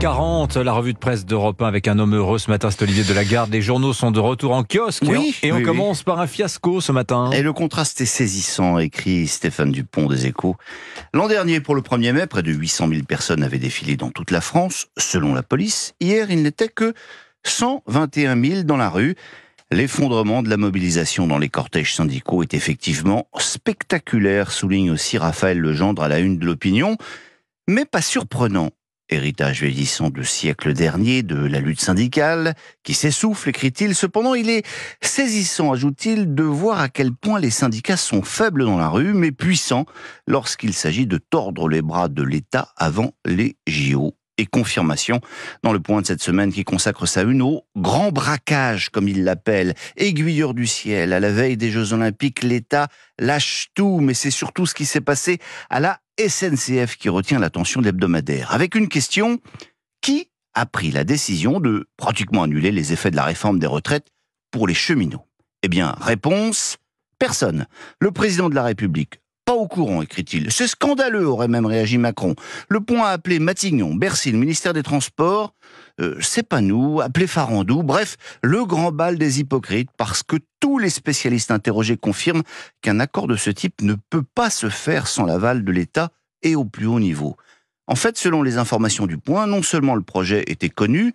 40 la revue de presse d'Europe 1 avec un homme heureux ce matin, c'est Olivier de la Garde. Les journaux sont de retour en kiosque oui, et on, commence par un fiasco ce matin. Et le contraste est saisissant, écrit Stéphane Dupont des Échos. L'an dernier, pour le 1er mai, près de 800 000 personnes avaient défilé dans toute la France, selon la police. Hier, il n'était que 121 000 dans la rue. L'effondrement de la mobilisation dans les cortèges syndicaux est effectivement spectaculaire, souligne aussi Raphaël Legendre à la une de l'opinion, mais pas surprenant. Héritage vieillissant du siècle dernier de la lutte syndicale, qui s'essouffle, écrit-il. Cependant, il est saisissant, ajoute-t-il, de voir à quel point les syndicats sont faibles dans la rue, mais puissants lorsqu'il s'agit de tordre les bras de l'État avant les JO et confirmation dans le point de cette semaine qui consacre sa une au grand braquage, comme il l'appelle, aiguilleur du ciel. À la veille des Jeux Olympiques, l'État lâche tout, mais c'est surtout ce qui s'est passé à la SNCF qui retient l'attention de l'hebdomadaire, avec une question, qui a pris la décision de pratiquement annuler les effets de la réforme des retraites pour les cheminots Eh bien, réponse, personne. Le président de la République, pas au courant, écrit-il. C'est scandaleux, aurait même réagi Macron. Le point a appelé Matignon, Bercy, le ministère des Transports. Euh, c'est pas nous, appelé Farandou. Bref, le grand bal des hypocrites, parce que tous les spécialistes interrogés confirment qu'un accord de ce type ne peut pas se faire sans l'aval de l'État et au plus haut niveau. En fait, selon les informations du point, non seulement le projet était connu,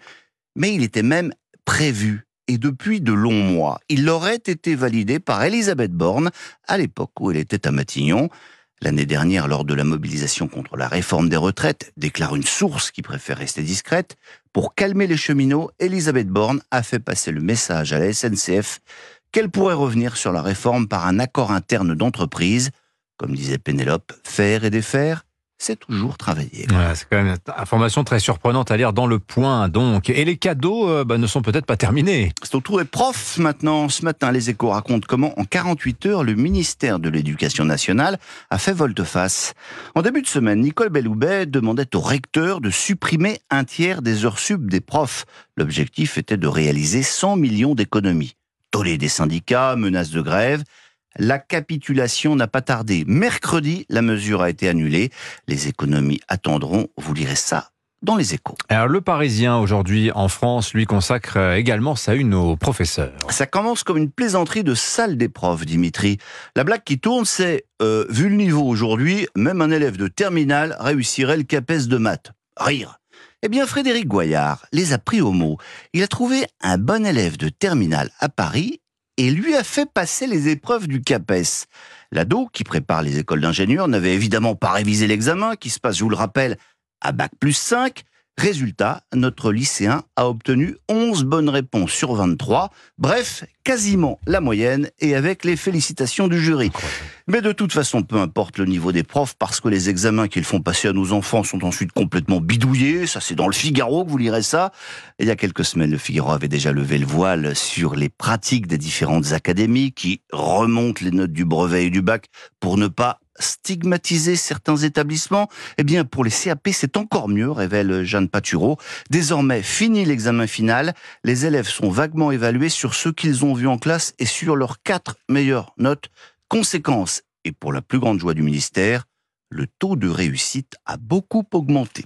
mais il était même prévu et depuis de longs mois. Il aurait été validé par Elisabeth Borne à l'époque où elle était à Matignon. L'année dernière, lors de la mobilisation contre la réforme des retraites, déclare une source qui préfère rester discrète, pour calmer les cheminots, Elisabeth Borne a fait passer le message à la SNCF qu'elle pourrait revenir sur la réforme par un accord interne d'entreprise. Comme disait Pénélope, faire et défaire, c'est toujours travailler. c'est quand même une information très surprenante à lire dans le point, donc. Et les cadeaux euh, bah, ne sont peut-être pas terminés. C'est au tour des profs maintenant. Ce matin, les échos racontent comment, en 48 heures, le ministère de l'Éducation nationale a fait volte-face. En début de semaine, Nicole Belloubet demandait au recteur de supprimer un tiers des heures sub des profs. L'objectif était de réaliser 100 millions d'économies. Tollé des syndicats, menaces de grève, la capitulation n'a pas tardé. Mercredi, la mesure a été annulée. Les économies attendront. Vous lirez ça dans les échos. le Parisien, aujourd'hui, en France, lui consacre également sa une aux professeurs. Ça commence comme une plaisanterie de salle des profs, Dimitri. La blague qui tourne, c'est euh, vu le niveau aujourd'hui, même un élève de terminale réussirait le CAPES de maths. Rire. Eh bien, Frédéric Goyard les a pris au mot. Il a trouvé un bon élève de terminale à Paris et lui a fait passer les épreuves du CAPES. L'ado, qui prépare les écoles d'ingénieurs, n'avait évidemment pas révisé l'examen, qui se passe, je vous le rappelle, à Bac plus 5, Résultat, notre lycéen a obtenu 11 bonnes réponses sur 23, bref, quasiment la moyenne et avec les félicitations du jury. Mais de toute façon, peu importe le niveau des profs, parce que les examens qu'ils font passer à nos enfants sont ensuite complètement bidouillés, ça c'est dans le Figaro que vous lirez ça. il y a quelques semaines, le Figaro avait déjà levé le voile sur les pratiques des différentes académies qui remontent les notes du brevet et du bac pour ne pas stigmatiser certains établissements Eh bien, pour les CAP, c'est encore mieux, révèle Jeanne Patureau. Désormais, fini l'examen final, les élèves sont vaguement évalués sur ce qu'ils ont vu en classe et sur leurs quatre meilleures notes. Conséquence, et pour la plus grande joie du ministère, le taux de réussite a beaucoup augmenté.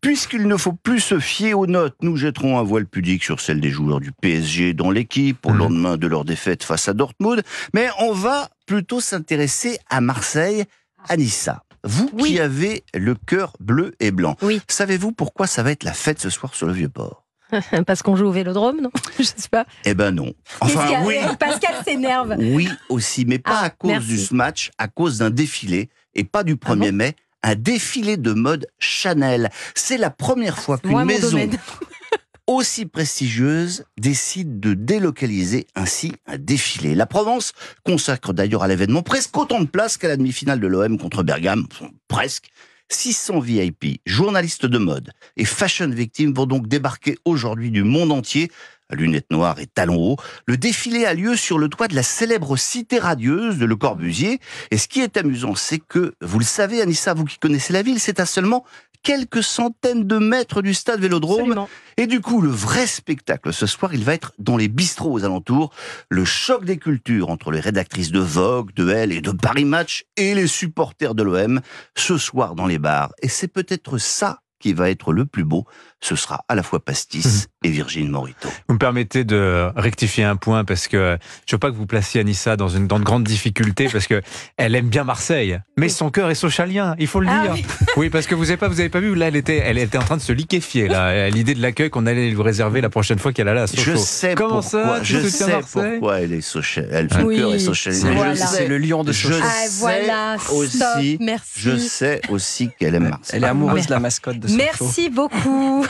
Puisqu'il ne faut plus se fier aux notes, nous jetterons un voile pudique sur celle des joueurs du PSG dans l'équipe au mhm. lendemain de leur défaite face à Dortmund. Mais on va plutôt s'intéresser à Marseille, à Nissa. Vous qui avez le cœur bleu et blanc, savez-vous pourquoi ça va être la fête ce soir sur le Vieux-Port parce qu'on joue au vélodrome, non Je ne sais pas. Eh ben non. Enfin, oui. Pascal s'énerve. Oui, aussi, mais pas ah, à cause du match, à cause d'un défilé et pas du 1er ah mai, un défilé de mode Chanel. C'est la première fois qu'une maison aussi prestigieuse décide de délocaliser ainsi un défilé. La Provence consacre d'ailleurs à l'événement presque autant de place qu'à la demi-finale de l'OM contre Bergame, presque. 600 VIP, journalistes de mode et fashion victimes vont donc débarquer aujourd'hui du monde entier lunettes noires et talons hauts, le défilé a lieu sur le toit de la célèbre Cité radieuse de Le Corbusier. Et ce qui est amusant, c'est que, vous le savez, Anissa, vous qui connaissez la ville, c'est à seulement quelques centaines de mètres du stade Vélodrome. Et du coup, le vrai spectacle ce soir, il va être dans les bistrots aux alentours. Le choc des cultures entre les rédactrices de Vogue, de Elle et de Paris Match et les supporters de l'OM ce soir dans les bars. Et c'est peut-être ça qui va être le plus beau ce sera à la fois Pastis mhm. et Virginie Morito. Vous me permettez de rectifier un point parce que euh, je veux pas que vous placiez Anissa dans une, dans de grandes difficultés parce que elle aime bien Marseille, mais son cœur est sochalien, il faut le ah dire. Oui. parce que vous avez pas, vous avez pas vu là, elle était, elle était en train de se liquéfier là. L'idée de l'accueil qu'on allait lui réserver la prochaine fois qu'elle allait à Sochaux. Je sais Comment pourquoi. Ça, je sais pourquoi elle est elle cœur est sochalien. C'est le lion de Sochaux. Ah, voilà. Aussi, Merci. Je sais aussi qu'elle aime Marseille. Elle est amoureuse de la mascotte de Sochaux. Merci beaucoup.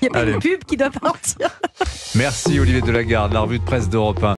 Il n'y a pas une pub qui doit partir. Merci Olivier Delagarde, la revue de presse d'Europe 1.